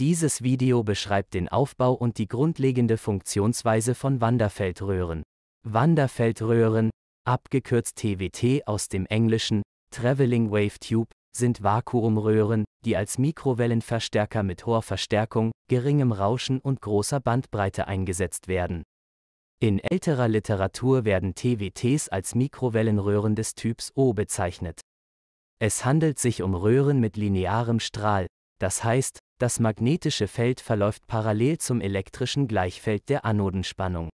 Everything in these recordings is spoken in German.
Dieses Video beschreibt den Aufbau und die grundlegende Funktionsweise von Wanderfeldröhren. Wanderfeldröhren, abgekürzt TWT aus dem Englischen, Traveling Wave Tube, sind Vakuumröhren, die als Mikrowellenverstärker mit hoher Verstärkung, geringem Rauschen und großer Bandbreite eingesetzt werden. In älterer Literatur werden TWTs als Mikrowellenröhren des Typs O bezeichnet. Es handelt sich um Röhren mit linearem Strahl, das heißt, das magnetische Feld verläuft parallel zum elektrischen Gleichfeld der Anodenspannung.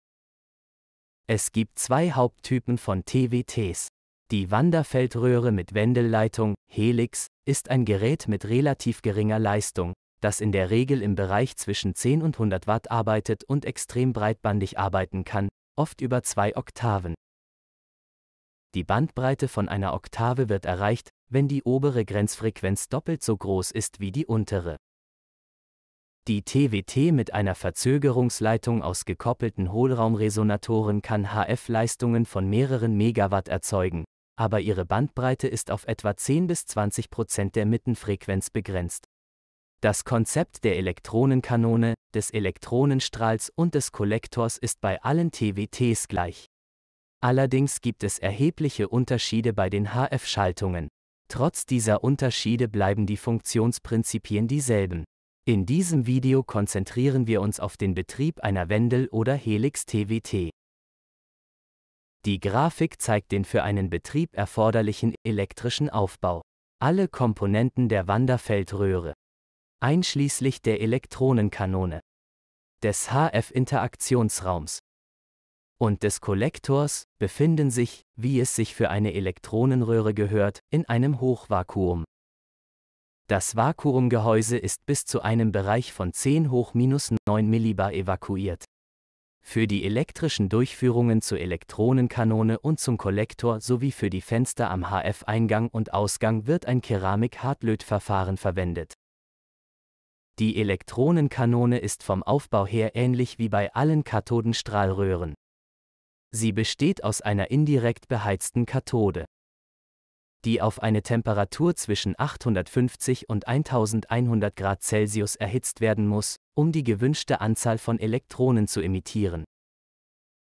Es gibt zwei Haupttypen von TWTs. Die Wanderfeldröhre mit Wendelleitung, Helix, ist ein Gerät mit relativ geringer Leistung, das in der Regel im Bereich zwischen 10 und 100 Watt arbeitet und extrem breitbandig arbeiten kann, oft über zwei Oktaven. Die Bandbreite von einer Oktave wird erreicht, wenn die obere Grenzfrequenz doppelt so groß ist wie die untere. Die TWT mit einer Verzögerungsleitung aus gekoppelten Hohlraumresonatoren kann HF-Leistungen von mehreren Megawatt erzeugen, aber ihre Bandbreite ist auf etwa 10 bis 20 Prozent der Mittenfrequenz begrenzt. Das Konzept der Elektronenkanone, des Elektronenstrahls und des Kollektors ist bei allen TWTs gleich. Allerdings gibt es erhebliche Unterschiede bei den HF-Schaltungen. Trotz dieser Unterschiede bleiben die Funktionsprinzipien dieselben. In diesem Video konzentrieren wir uns auf den Betrieb einer Wendel oder Helix TWT. Die Grafik zeigt den für einen Betrieb erforderlichen elektrischen Aufbau. Alle Komponenten der Wanderfeldröhre, einschließlich der Elektronenkanone, des HF-Interaktionsraums und des Kollektors, befinden sich, wie es sich für eine Elektronenröhre gehört, in einem Hochvakuum. Das Vakuumgehäuse ist bis zu einem Bereich von 10 hoch minus 9 Millibar evakuiert. Für die elektrischen Durchführungen zur Elektronenkanone und zum Kollektor sowie für die Fenster am HF-Eingang und Ausgang wird ein Keramik-Hartlötverfahren verwendet. Die Elektronenkanone ist vom Aufbau her ähnlich wie bei allen Kathodenstrahlröhren. Sie besteht aus einer indirekt beheizten Kathode die auf eine Temperatur zwischen 850 und 1100 Grad Celsius erhitzt werden muss, um die gewünschte Anzahl von Elektronen zu emittieren.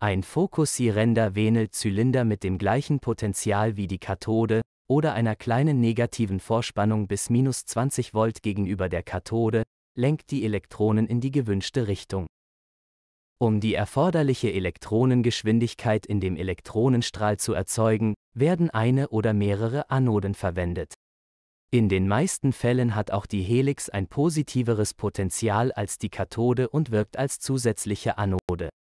Ein fokussierender zylinder mit dem gleichen Potential wie die Kathode oder einer kleinen negativen Vorspannung bis minus 20 Volt gegenüber der Kathode lenkt die Elektronen in die gewünschte Richtung. Um die erforderliche Elektronengeschwindigkeit in dem Elektronenstrahl zu erzeugen, werden eine oder mehrere Anoden verwendet. In den meisten Fällen hat auch die Helix ein positiveres Potenzial als die Kathode und wirkt als zusätzliche Anode.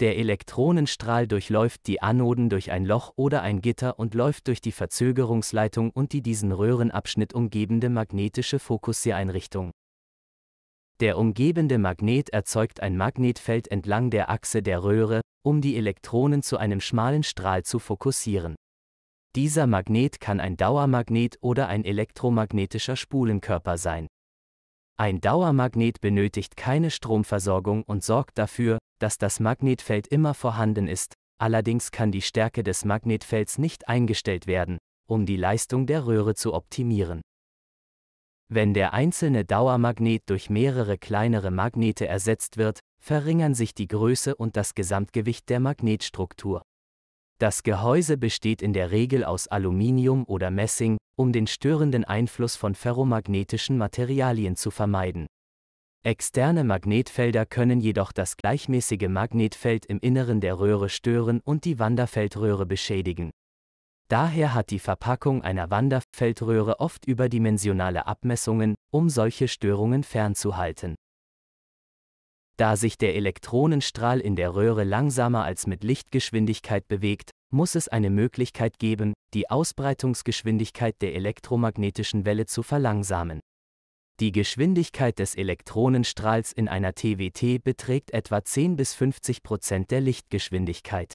Der Elektronenstrahl durchläuft die Anoden durch ein Loch oder ein Gitter und läuft durch die Verzögerungsleitung und die diesen Röhrenabschnitt umgebende magnetische Fokussiereinrichtung. Der umgebende Magnet erzeugt ein Magnetfeld entlang der Achse der Röhre, um die Elektronen zu einem schmalen Strahl zu fokussieren. Dieser Magnet kann ein Dauermagnet oder ein elektromagnetischer Spulenkörper sein. Ein Dauermagnet benötigt keine Stromversorgung und sorgt dafür, dass das Magnetfeld immer vorhanden ist, allerdings kann die Stärke des Magnetfelds nicht eingestellt werden, um die Leistung der Röhre zu optimieren. Wenn der einzelne Dauermagnet durch mehrere kleinere Magnete ersetzt wird, verringern sich die Größe und das Gesamtgewicht der Magnetstruktur. Das Gehäuse besteht in der Regel aus Aluminium oder Messing, um den störenden Einfluss von ferromagnetischen Materialien zu vermeiden. Externe Magnetfelder können jedoch das gleichmäßige Magnetfeld im Inneren der Röhre stören und die Wanderfeldröhre beschädigen. Daher hat die Verpackung einer Wanderfeldröhre oft überdimensionale Abmessungen, um solche Störungen fernzuhalten. Da sich der Elektronenstrahl in der Röhre langsamer als mit Lichtgeschwindigkeit bewegt, muss es eine Möglichkeit geben, die Ausbreitungsgeschwindigkeit der elektromagnetischen Welle zu verlangsamen. Die Geschwindigkeit des Elektronenstrahls in einer TWT beträgt etwa 10 bis 50 Prozent der Lichtgeschwindigkeit.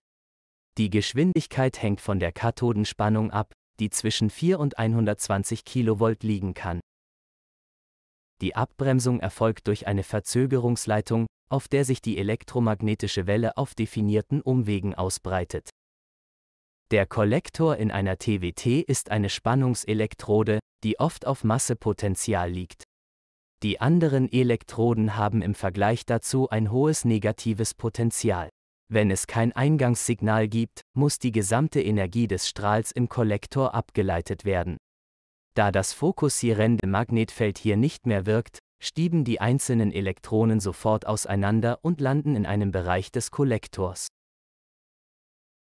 Die Geschwindigkeit hängt von der Kathodenspannung ab, die zwischen 4 und 120 kV liegen kann. Die Abbremsung erfolgt durch eine Verzögerungsleitung, auf der sich die elektromagnetische Welle auf definierten Umwegen ausbreitet. Der Kollektor in einer TWT ist eine Spannungselektrode, die oft auf Massepotenzial liegt. Die anderen Elektroden haben im Vergleich dazu ein hohes negatives Potenzial. Wenn es kein Eingangssignal gibt, muss die gesamte Energie des Strahls im Kollektor abgeleitet werden. Da das fokussierende Magnetfeld hier nicht mehr wirkt, stieben die einzelnen Elektronen sofort auseinander und landen in einem Bereich des Kollektors.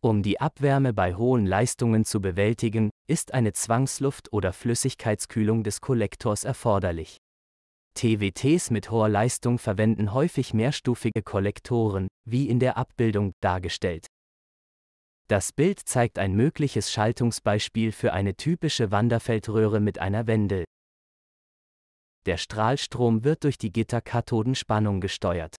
Um die Abwärme bei hohen Leistungen zu bewältigen, ist eine Zwangsluft- oder Flüssigkeitskühlung des Kollektors erforderlich. TWTs mit hoher Leistung verwenden häufig mehrstufige Kollektoren, wie in der Abbildung dargestellt. Das Bild zeigt ein mögliches Schaltungsbeispiel für eine typische Wanderfeldröhre mit einer Wendel. Der Strahlstrom wird durch die Gitterkathodenspannung gesteuert.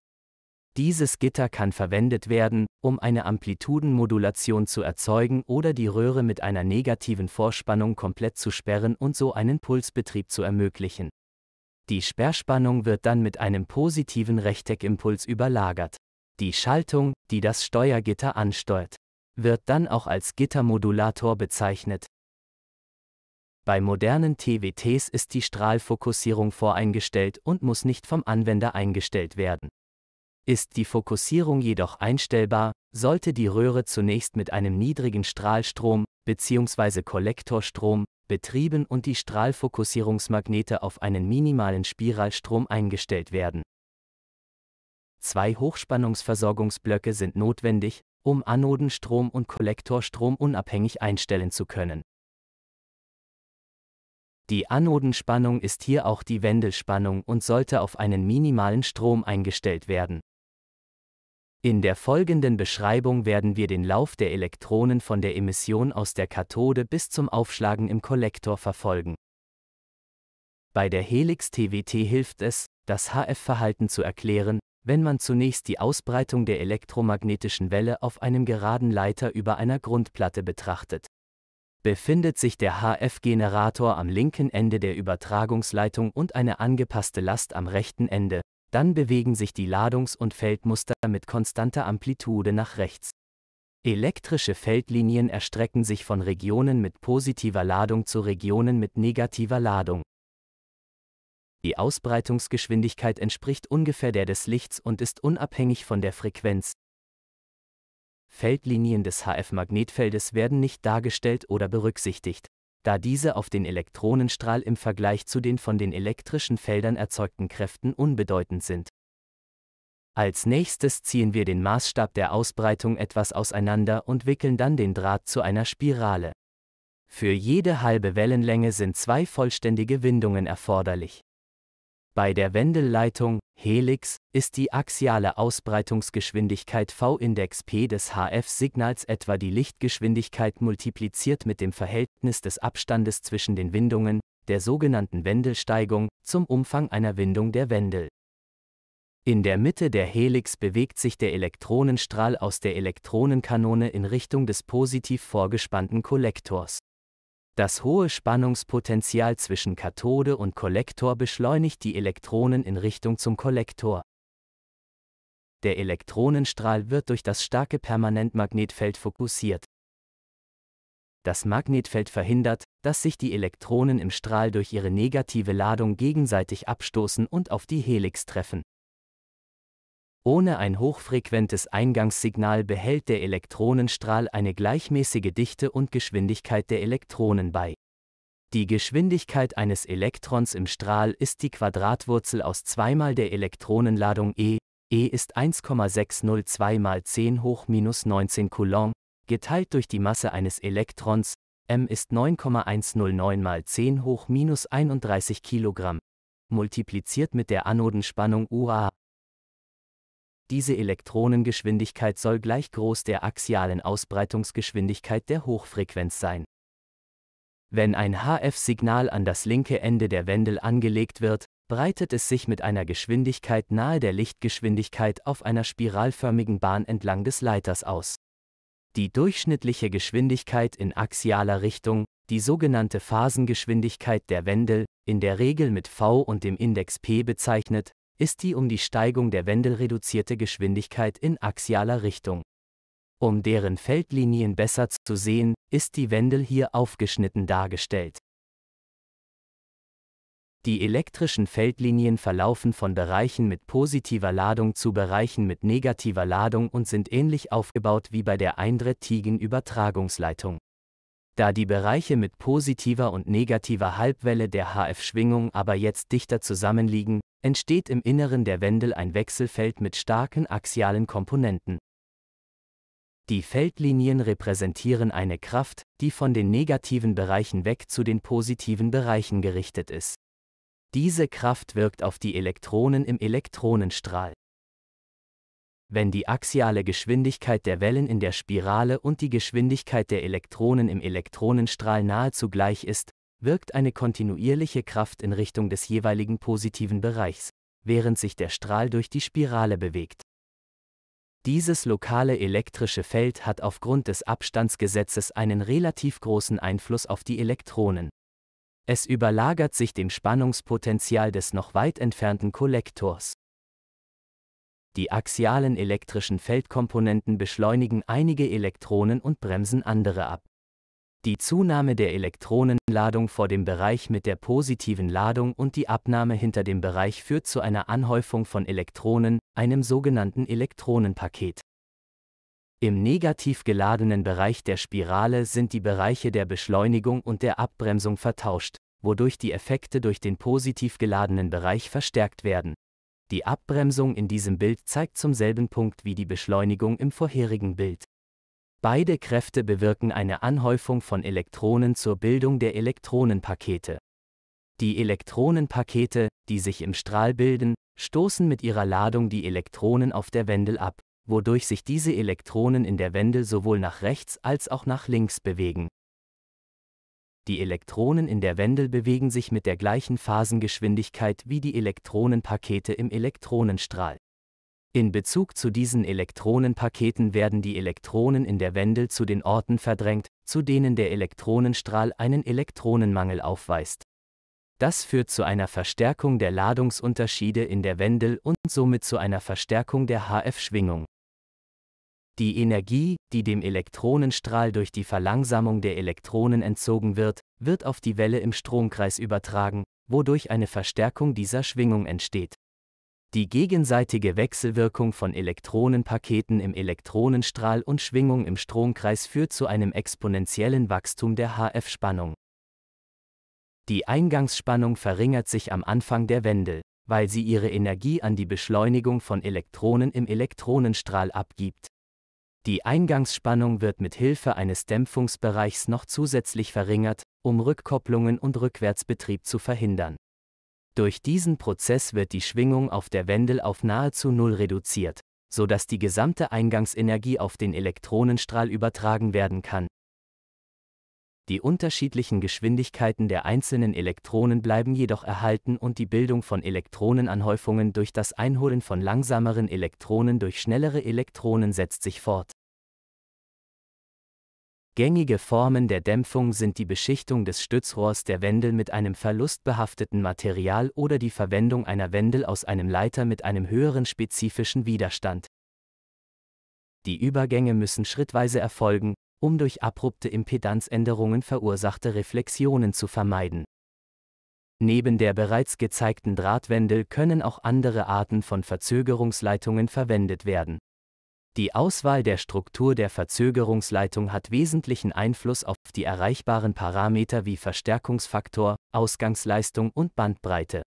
Dieses Gitter kann verwendet werden, um eine Amplitudenmodulation zu erzeugen oder die Röhre mit einer negativen Vorspannung komplett zu sperren und so einen Pulsbetrieb zu ermöglichen. Die Sperrspannung wird dann mit einem positiven Rechteckimpuls überlagert. Die Schaltung, die das Steuergitter ansteuert, wird dann auch als Gittermodulator bezeichnet. Bei modernen TWTs ist die Strahlfokussierung voreingestellt und muss nicht vom Anwender eingestellt werden. Ist die Fokussierung jedoch einstellbar, sollte die Röhre zunächst mit einem niedrigen Strahlstrom bzw. Kollektorstrom, betrieben und die Strahlfokussierungsmagnete auf einen minimalen Spiralstrom eingestellt werden. Zwei Hochspannungsversorgungsblöcke sind notwendig, um Anodenstrom und Kollektorstrom unabhängig einstellen zu können. Die Anodenspannung ist hier auch die Wendelspannung und sollte auf einen minimalen Strom eingestellt werden. In der folgenden Beschreibung werden wir den Lauf der Elektronen von der Emission aus der Kathode bis zum Aufschlagen im Kollektor verfolgen. Bei der Helix-TWT hilft es, das HF-Verhalten zu erklären, wenn man zunächst die Ausbreitung der elektromagnetischen Welle auf einem geraden Leiter über einer Grundplatte betrachtet. Befindet sich der HF-Generator am linken Ende der Übertragungsleitung und eine angepasste Last am rechten Ende, dann bewegen sich die Ladungs- und Feldmuster mit konstanter Amplitude nach rechts. Elektrische Feldlinien erstrecken sich von Regionen mit positiver Ladung zu Regionen mit negativer Ladung. Die Ausbreitungsgeschwindigkeit entspricht ungefähr der des Lichts und ist unabhängig von der Frequenz. Feldlinien des HF-Magnetfeldes werden nicht dargestellt oder berücksichtigt da diese auf den Elektronenstrahl im Vergleich zu den von den elektrischen Feldern erzeugten Kräften unbedeutend sind. Als nächstes ziehen wir den Maßstab der Ausbreitung etwas auseinander und wickeln dann den Draht zu einer Spirale. Für jede halbe Wellenlänge sind zwei vollständige Windungen erforderlich. Bei der Wendelleitung Helix ist die axiale Ausbreitungsgeschwindigkeit v-Index p des HF-Signals etwa die Lichtgeschwindigkeit multipliziert mit dem Verhältnis des Abstandes zwischen den Windungen, der sogenannten Wendelsteigung, zum Umfang einer Windung der Wendel. In der Mitte der Helix bewegt sich der Elektronenstrahl aus der Elektronenkanone in Richtung des positiv vorgespannten Kollektors. Das hohe Spannungspotenzial zwischen Kathode und Kollektor beschleunigt die Elektronen in Richtung zum Kollektor. Der Elektronenstrahl wird durch das starke Permanentmagnetfeld fokussiert. Das Magnetfeld verhindert, dass sich die Elektronen im Strahl durch ihre negative Ladung gegenseitig abstoßen und auf die Helix treffen. Ohne ein hochfrequentes Eingangssignal behält der Elektronenstrahl eine gleichmäßige Dichte und Geschwindigkeit der Elektronen bei. Die Geschwindigkeit eines Elektrons im Strahl ist die Quadratwurzel aus zweimal der Elektronenladung E, E ist 1,602 mal 10 hoch minus 19 Coulomb, geteilt durch die Masse eines Elektrons, m ist 9,109 mal 10 hoch minus 31 Kilogramm, multipliziert mit der Anodenspannung UA, diese Elektronengeschwindigkeit soll gleich groß der axialen Ausbreitungsgeschwindigkeit der Hochfrequenz sein. Wenn ein HF-Signal an das linke Ende der Wendel angelegt wird, breitet es sich mit einer Geschwindigkeit nahe der Lichtgeschwindigkeit auf einer spiralförmigen Bahn entlang des Leiters aus. Die durchschnittliche Geschwindigkeit in axialer Richtung, die sogenannte Phasengeschwindigkeit der Wendel, in der Regel mit v und dem Index p bezeichnet, ist die um die Steigung der Wendel reduzierte Geschwindigkeit in axialer Richtung. Um deren Feldlinien besser zu sehen, ist die Wendel hier aufgeschnitten dargestellt. Die elektrischen Feldlinien verlaufen von Bereichen mit positiver Ladung zu Bereichen mit negativer Ladung und sind ähnlich aufgebaut wie bei der tiegen Übertragungsleitung. Da die Bereiche mit positiver und negativer Halbwelle der HF-Schwingung aber jetzt dichter zusammenliegen, entsteht im Inneren der Wendel ein Wechselfeld mit starken axialen Komponenten. Die Feldlinien repräsentieren eine Kraft, die von den negativen Bereichen weg zu den positiven Bereichen gerichtet ist. Diese Kraft wirkt auf die Elektronen im Elektronenstrahl wenn die axiale Geschwindigkeit der Wellen in der Spirale und die Geschwindigkeit der Elektronen im Elektronenstrahl nahezu gleich ist, wirkt eine kontinuierliche Kraft in Richtung des jeweiligen positiven Bereichs, während sich der Strahl durch die Spirale bewegt. Dieses lokale elektrische Feld hat aufgrund des Abstandsgesetzes einen relativ großen Einfluss auf die Elektronen. Es überlagert sich dem Spannungspotenzial des noch weit entfernten Kollektors. Die axialen elektrischen Feldkomponenten beschleunigen einige Elektronen und bremsen andere ab. Die Zunahme der Elektronenladung vor dem Bereich mit der positiven Ladung und die Abnahme hinter dem Bereich führt zu einer Anhäufung von Elektronen, einem sogenannten Elektronenpaket. Im negativ geladenen Bereich der Spirale sind die Bereiche der Beschleunigung und der Abbremsung vertauscht, wodurch die Effekte durch den positiv geladenen Bereich verstärkt werden. Die Abbremsung in diesem Bild zeigt zum selben Punkt wie die Beschleunigung im vorherigen Bild. Beide Kräfte bewirken eine Anhäufung von Elektronen zur Bildung der Elektronenpakete. Die Elektronenpakete, die sich im Strahl bilden, stoßen mit ihrer Ladung die Elektronen auf der Wendel ab, wodurch sich diese Elektronen in der Wendel sowohl nach rechts als auch nach links bewegen, die Elektronen in der Wendel bewegen sich mit der gleichen Phasengeschwindigkeit wie die Elektronenpakete im Elektronenstrahl. In Bezug zu diesen Elektronenpaketen werden die Elektronen in der Wendel zu den Orten verdrängt, zu denen der Elektronenstrahl einen Elektronenmangel aufweist. Das führt zu einer Verstärkung der Ladungsunterschiede in der Wendel und somit zu einer Verstärkung der HF-Schwingung. Die Energie, die dem Elektronenstrahl durch die Verlangsamung der Elektronen entzogen wird, wird auf die Welle im Stromkreis übertragen, wodurch eine Verstärkung dieser Schwingung entsteht. Die gegenseitige Wechselwirkung von Elektronenpaketen im Elektronenstrahl und Schwingung im Stromkreis führt zu einem exponentiellen Wachstum der HF-Spannung. Die Eingangsspannung verringert sich am Anfang der Wendel, weil sie ihre Energie an die Beschleunigung von Elektronen im Elektronenstrahl abgibt. Die Eingangsspannung wird mit Hilfe eines Dämpfungsbereichs noch zusätzlich verringert, um Rückkopplungen und Rückwärtsbetrieb zu verhindern. Durch diesen Prozess wird die Schwingung auf der Wendel auf nahezu Null reduziert, sodass die gesamte Eingangsenergie auf den Elektronenstrahl übertragen werden kann, die unterschiedlichen Geschwindigkeiten der einzelnen Elektronen bleiben jedoch erhalten und die Bildung von Elektronenanhäufungen durch das Einholen von langsameren Elektronen durch schnellere Elektronen setzt sich fort. Gängige Formen der Dämpfung sind die Beschichtung des Stützrohrs der Wendel mit einem verlustbehafteten Material oder die Verwendung einer Wendel aus einem Leiter mit einem höheren spezifischen Widerstand. Die Übergänge müssen schrittweise erfolgen, um durch abrupte Impedanzänderungen verursachte Reflexionen zu vermeiden. Neben der bereits gezeigten Drahtwendel können auch andere Arten von Verzögerungsleitungen verwendet werden. Die Auswahl der Struktur der Verzögerungsleitung hat wesentlichen Einfluss auf die erreichbaren Parameter wie Verstärkungsfaktor, Ausgangsleistung und Bandbreite.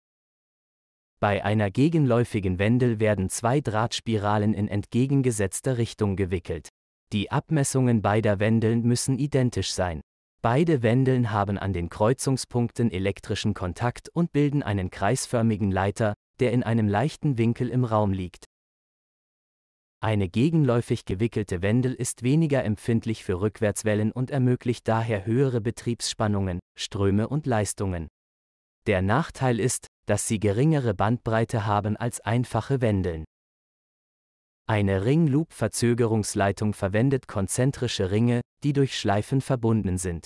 Bei einer gegenläufigen Wendel werden zwei Drahtspiralen in entgegengesetzter Richtung gewickelt. Die Abmessungen beider Wendeln müssen identisch sein. Beide Wendeln haben an den Kreuzungspunkten elektrischen Kontakt und bilden einen kreisförmigen Leiter, der in einem leichten Winkel im Raum liegt. Eine gegenläufig gewickelte Wendel ist weniger empfindlich für Rückwärtswellen und ermöglicht daher höhere Betriebsspannungen, Ströme und Leistungen. Der Nachteil ist, dass sie geringere Bandbreite haben als einfache Wendeln. Eine Ring-Loop-Verzögerungsleitung verwendet konzentrische Ringe, die durch Schleifen verbunden sind.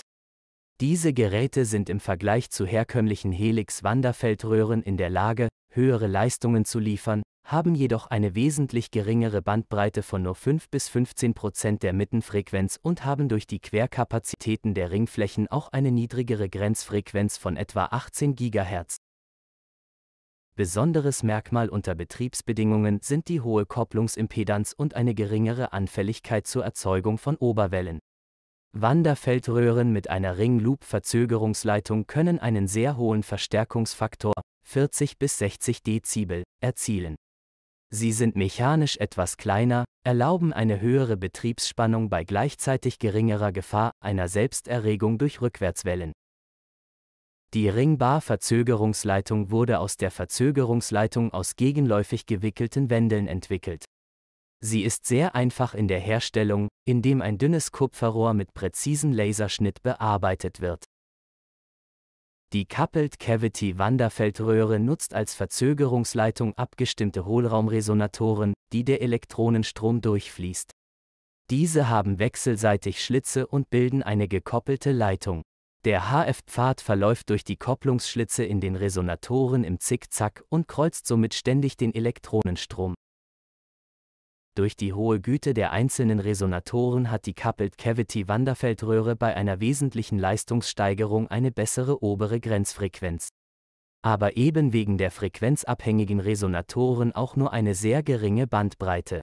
Diese Geräte sind im Vergleich zu herkömmlichen Helix-Wanderfeldröhren in der Lage, höhere Leistungen zu liefern, haben jedoch eine wesentlich geringere Bandbreite von nur 5 bis 15 Prozent der Mittenfrequenz und haben durch die Querkapazitäten der Ringflächen auch eine niedrigere Grenzfrequenz von etwa 18 GHz. Besonderes Merkmal unter Betriebsbedingungen sind die hohe Kopplungsimpedanz und eine geringere Anfälligkeit zur Erzeugung von Oberwellen. Wanderfeldröhren mit einer Ring-Loop-Verzögerungsleitung können einen sehr hohen Verstärkungsfaktor 40 bis 60 Dezibel erzielen. Sie sind mechanisch etwas kleiner, erlauben eine höhere Betriebsspannung bei gleichzeitig geringerer Gefahr einer Selbsterregung durch Rückwärtswellen. Die Ringbar-Verzögerungsleitung wurde aus der Verzögerungsleitung aus gegenläufig gewickelten Wendeln entwickelt. Sie ist sehr einfach in der Herstellung, indem ein dünnes Kupferrohr mit präzisen Laserschnitt bearbeitet wird. Die Coupled Cavity Wanderfeldröhre nutzt als Verzögerungsleitung abgestimmte Hohlraumresonatoren, die der Elektronenstrom durchfließt. Diese haben wechselseitig Schlitze und bilden eine gekoppelte Leitung. Der HF-Pfad verläuft durch die Kopplungsschlitze in den Resonatoren im Zickzack und kreuzt somit ständig den Elektronenstrom. Durch die hohe Güte der einzelnen Resonatoren hat die Coupled Cavity Wanderfeldröhre bei einer wesentlichen Leistungssteigerung eine bessere obere Grenzfrequenz. Aber eben wegen der frequenzabhängigen Resonatoren auch nur eine sehr geringe Bandbreite.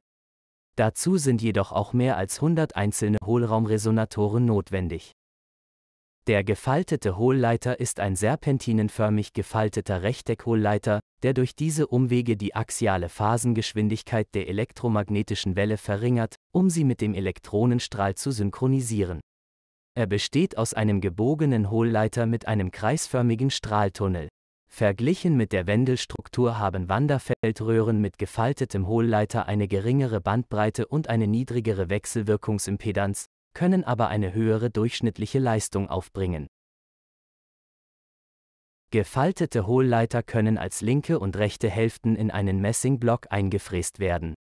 Dazu sind jedoch auch mehr als 100 einzelne Hohlraumresonatoren notwendig. Der gefaltete Hohlleiter ist ein serpentinenförmig gefalteter Rechteckhohlleiter, der durch diese Umwege die axiale Phasengeschwindigkeit der elektromagnetischen Welle verringert, um sie mit dem Elektronenstrahl zu synchronisieren. Er besteht aus einem gebogenen Hohlleiter mit einem kreisförmigen Strahltunnel. Verglichen mit der Wendelstruktur haben Wanderfeldröhren mit gefaltetem Hohlleiter eine geringere Bandbreite und eine niedrigere Wechselwirkungsimpedanz, können aber eine höhere durchschnittliche Leistung aufbringen. Gefaltete Hohlleiter können als linke und rechte Hälften in einen Messingblock eingefräst werden.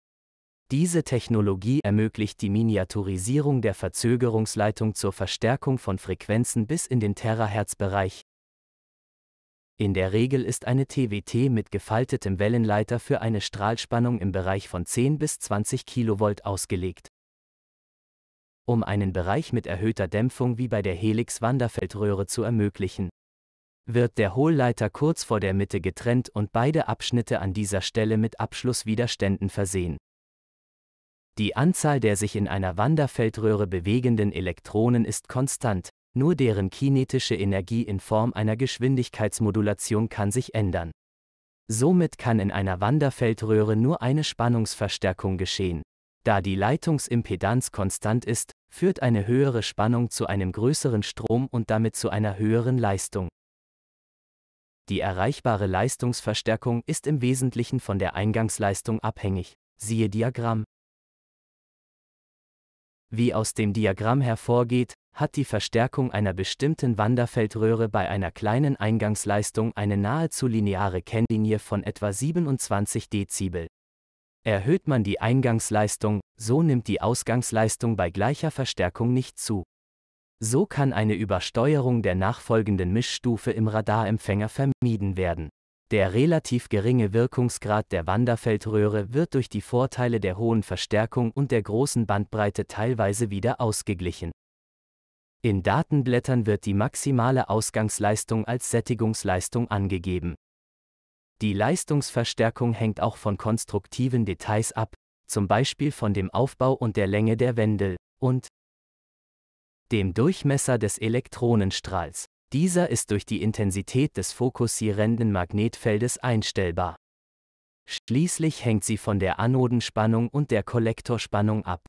Diese Technologie ermöglicht die Miniaturisierung der Verzögerungsleitung zur Verstärkung von Frequenzen bis in den Terahertz-Bereich. In der Regel ist eine TWT mit gefaltetem Wellenleiter für eine Strahlspannung im Bereich von 10 bis 20 kV ausgelegt um einen Bereich mit erhöhter Dämpfung wie bei der Helix-Wanderfeldröhre zu ermöglichen. Wird der Hohlleiter kurz vor der Mitte getrennt und beide Abschnitte an dieser Stelle mit Abschlusswiderständen versehen. Die Anzahl der sich in einer Wanderfeldröhre bewegenden Elektronen ist konstant, nur deren kinetische Energie in Form einer Geschwindigkeitsmodulation kann sich ändern. Somit kann in einer Wanderfeldröhre nur eine Spannungsverstärkung geschehen, da die Leitungsimpedanz konstant ist, führt eine höhere Spannung zu einem größeren Strom und damit zu einer höheren Leistung. Die erreichbare Leistungsverstärkung ist im Wesentlichen von der Eingangsleistung abhängig, siehe Diagramm. Wie aus dem Diagramm hervorgeht, hat die Verstärkung einer bestimmten Wanderfeldröhre bei einer kleinen Eingangsleistung eine nahezu lineare Kennlinie von etwa 27 Dezibel. Erhöht man die Eingangsleistung, so nimmt die Ausgangsleistung bei gleicher Verstärkung nicht zu. So kann eine Übersteuerung der nachfolgenden Mischstufe im Radarempfänger vermieden werden. Der relativ geringe Wirkungsgrad der Wanderfeldröhre wird durch die Vorteile der hohen Verstärkung und der großen Bandbreite teilweise wieder ausgeglichen. In Datenblättern wird die maximale Ausgangsleistung als Sättigungsleistung angegeben. Die Leistungsverstärkung hängt auch von konstruktiven Details ab, zum Beispiel von dem Aufbau und der Länge der Wendel und dem Durchmesser des Elektronenstrahls. Dieser ist durch die Intensität des fokussierenden Magnetfeldes einstellbar. Schließlich hängt sie von der Anodenspannung und der Kollektorspannung ab.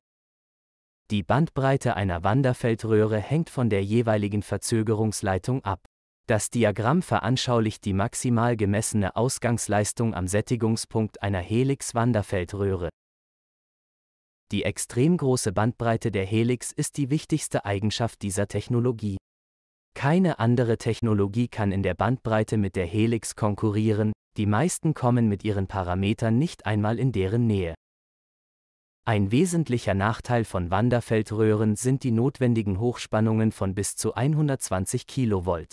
Die Bandbreite einer Wanderfeldröhre hängt von der jeweiligen Verzögerungsleitung ab. Das Diagramm veranschaulicht die maximal gemessene Ausgangsleistung am Sättigungspunkt einer Helix-Wanderfeldröhre. Die extrem große Bandbreite der Helix ist die wichtigste Eigenschaft dieser Technologie. Keine andere Technologie kann in der Bandbreite mit der Helix konkurrieren, die meisten kommen mit ihren Parametern nicht einmal in deren Nähe. Ein wesentlicher Nachteil von Wanderfeldröhren sind die notwendigen Hochspannungen von bis zu 120 kV.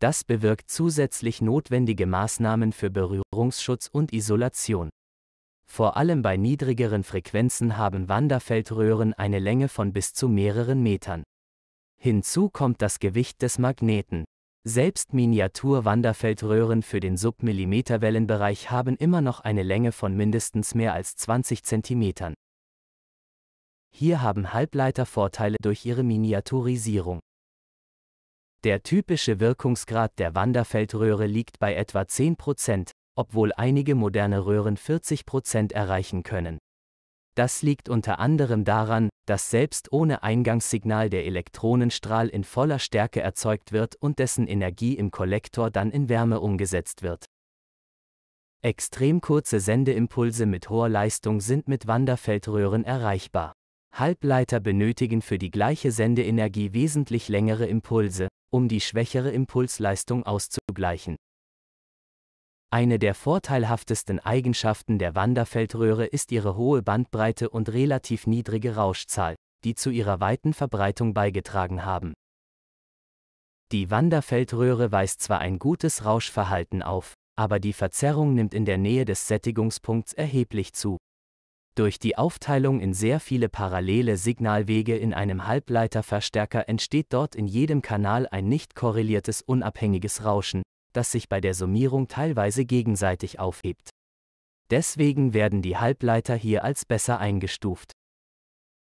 Das bewirkt zusätzlich notwendige Maßnahmen für Berührungsschutz und Isolation. Vor allem bei niedrigeren Frequenzen haben Wanderfeldröhren eine Länge von bis zu mehreren Metern. Hinzu kommt das Gewicht des Magneten. Selbst Miniatur-Wanderfeldröhren für den Submillimeterwellenbereich haben immer noch eine Länge von mindestens mehr als 20 cm. Hier haben Halbleiter Vorteile durch ihre Miniaturisierung. Der typische Wirkungsgrad der Wanderfeldröhre liegt bei etwa 10%, obwohl einige moderne Röhren 40% erreichen können. Das liegt unter anderem daran, dass selbst ohne Eingangssignal der Elektronenstrahl in voller Stärke erzeugt wird und dessen Energie im Kollektor dann in Wärme umgesetzt wird. Extrem kurze Sendeimpulse mit hoher Leistung sind mit Wanderfeldröhren erreichbar. Halbleiter benötigen für die gleiche Sendeenergie wesentlich längere Impulse, um die schwächere Impulsleistung auszugleichen. Eine der vorteilhaftesten Eigenschaften der Wanderfeldröhre ist ihre hohe Bandbreite und relativ niedrige Rauschzahl, die zu ihrer weiten Verbreitung beigetragen haben. Die Wanderfeldröhre weist zwar ein gutes Rauschverhalten auf, aber die Verzerrung nimmt in der Nähe des Sättigungspunkts erheblich zu, durch die Aufteilung in sehr viele parallele Signalwege in einem Halbleiterverstärker entsteht dort in jedem Kanal ein nicht korreliertes unabhängiges Rauschen, das sich bei der Summierung teilweise gegenseitig aufhebt. Deswegen werden die Halbleiter hier als besser eingestuft.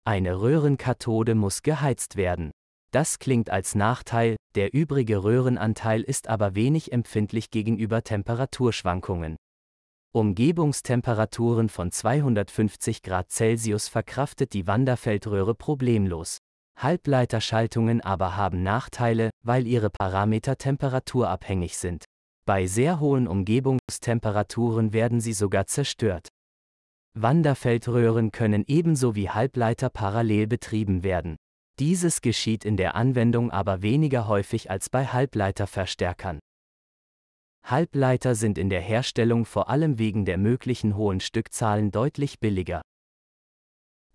Eine Röhrenkathode muss geheizt werden. Das klingt als Nachteil, der übrige Röhrenanteil ist aber wenig empfindlich gegenüber Temperaturschwankungen. Umgebungstemperaturen von 250 Grad Celsius verkraftet die Wanderfeldröhre problemlos. Halbleiterschaltungen aber haben Nachteile, weil ihre Parameter temperaturabhängig sind. Bei sehr hohen Umgebungstemperaturen werden sie sogar zerstört. Wanderfeldröhren können ebenso wie Halbleiter parallel betrieben werden. Dieses geschieht in der Anwendung aber weniger häufig als bei Halbleiterverstärkern. Halbleiter sind in der Herstellung vor allem wegen der möglichen hohen Stückzahlen deutlich billiger.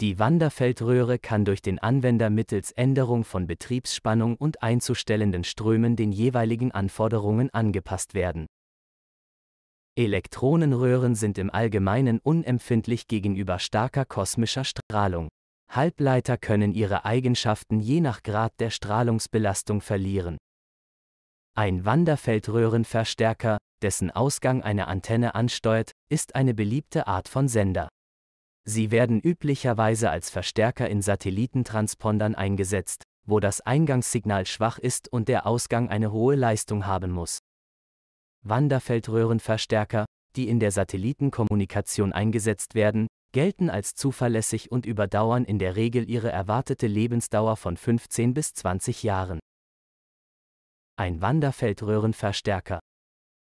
Die Wanderfeldröhre kann durch den Anwender mittels Änderung von Betriebsspannung und einzustellenden Strömen den jeweiligen Anforderungen angepasst werden. Elektronenröhren sind im Allgemeinen unempfindlich gegenüber starker kosmischer Strahlung. Halbleiter können ihre Eigenschaften je nach Grad der Strahlungsbelastung verlieren. Ein Wanderfeldröhrenverstärker, dessen Ausgang eine Antenne ansteuert, ist eine beliebte Art von Sender. Sie werden üblicherweise als Verstärker in Satellitentranspondern eingesetzt, wo das Eingangssignal schwach ist und der Ausgang eine hohe Leistung haben muss. Wanderfeldröhrenverstärker, die in der Satellitenkommunikation eingesetzt werden, gelten als zuverlässig und überdauern in der Regel ihre erwartete Lebensdauer von 15 bis 20 Jahren ein Wanderfeldröhrenverstärker.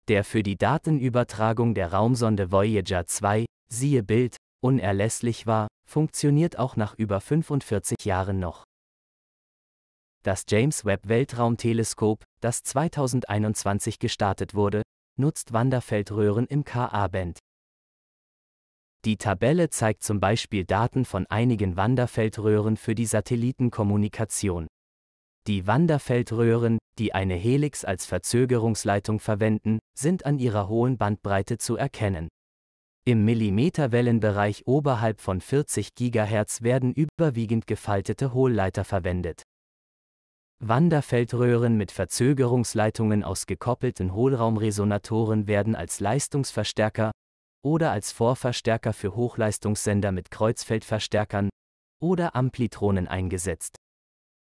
Der für die Datenübertragung der Raumsonde Voyager 2, siehe Bild, unerlässlich war, funktioniert auch nach über 45 Jahren noch. Das James Webb Weltraumteleskop, das 2021 gestartet wurde, nutzt Wanderfeldröhren im Ka-Band. Die Tabelle zeigt zum Beispiel Daten von einigen Wanderfeldröhren für die Satellitenkommunikation. Die Wanderfeldröhren, die eine Helix als Verzögerungsleitung verwenden, sind an ihrer hohen Bandbreite zu erkennen. Im Millimeterwellenbereich oberhalb von 40 GHz werden überwiegend gefaltete Hohlleiter verwendet. Wanderfeldröhren mit Verzögerungsleitungen aus gekoppelten Hohlraumresonatoren werden als Leistungsverstärker oder als Vorverstärker für Hochleistungssender mit Kreuzfeldverstärkern oder Amplitronen eingesetzt.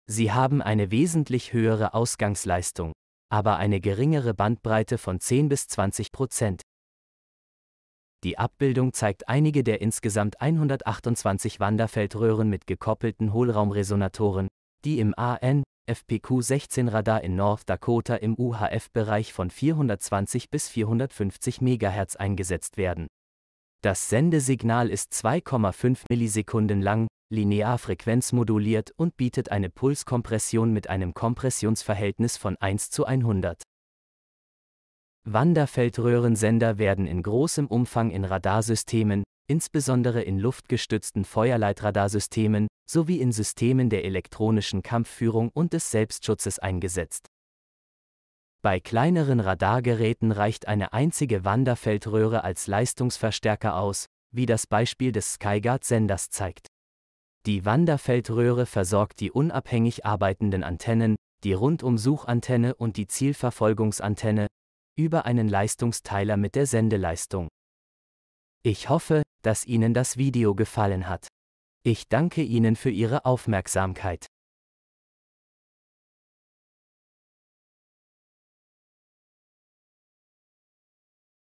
Sie haben eine wesentlich höhere Ausgangsleistung, aber eine geringere Bandbreite von 10 bis 20 Prozent. Die Abbildung zeigt einige der insgesamt 128 Wanderfeldröhren mit gekoppelten Hohlraumresonatoren, die im AN FPQ-16-Radar in North Dakota im UHF-Bereich von 420 bis 450 MHz eingesetzt werden. Das Sendesignal ist 2,5 Millisekunden lang, linearfrequenz moduliert und bietet eine Pulskompression mit einem Kompressionsverhältnis von 1 zu 100. Wanderfeldröhrensender werden in großem Umfang in Radarsystemen, insbesondere in luftgestützten Feuerleitradarsystemen, sowie in Systemen der elektronischen Kampfführung und des Selbstschutzes eingesetzt. Bei kleineren Radargeräten reicht eine einzige Wanderfeldröhre als Leistungsverstärker aus, wie das Beispiel des Skyguard-Senders zeigt. Die Wanderfeldröhre versorgt die unabhängig arbeitenden Antennen, die Rundumsuchantenne und die Zielverfolgungsantenne, über einen Leistungsteiler mit der Sendeleistung. Ich hoffe, dass Ihnen das Video gefallen hat. Ich danke Ihnen für Ihre Aufmerksamkeit.